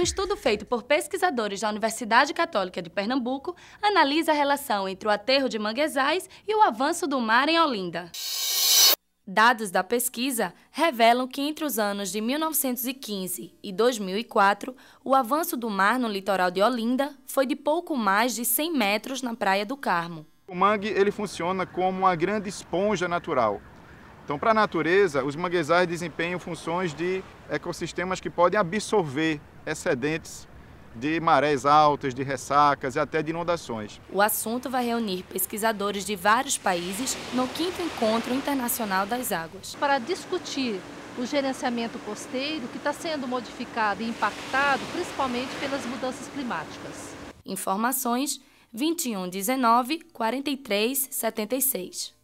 Um estudo feito por pesquisadores da Universidade Católica de Pernambuco analisa a relação entre o aterro de manguezais e o avanço do mar em Olinda. Dados da pesquisa revelam que entre os anos de 1915 e 2004, o avanço do mar no litoral de Olinda foi de pouco mais de 100 metros na Praia do Carmo. O mangue ele funciona como uma grande esponja natural. Então, para a natureza, os manguezais desempenham funções de ecossistemas que podem absorver excedentes de marés altas, de ressacas e até de inundações. O assunto vai reunir pesquisadores de vários países no 5 Encontro Internacional das Águas. Para discutir o gerenciamento costeiro que está sendo modificado e impactado principalmente pelas mudanças climáticas. Informações 2119 4376.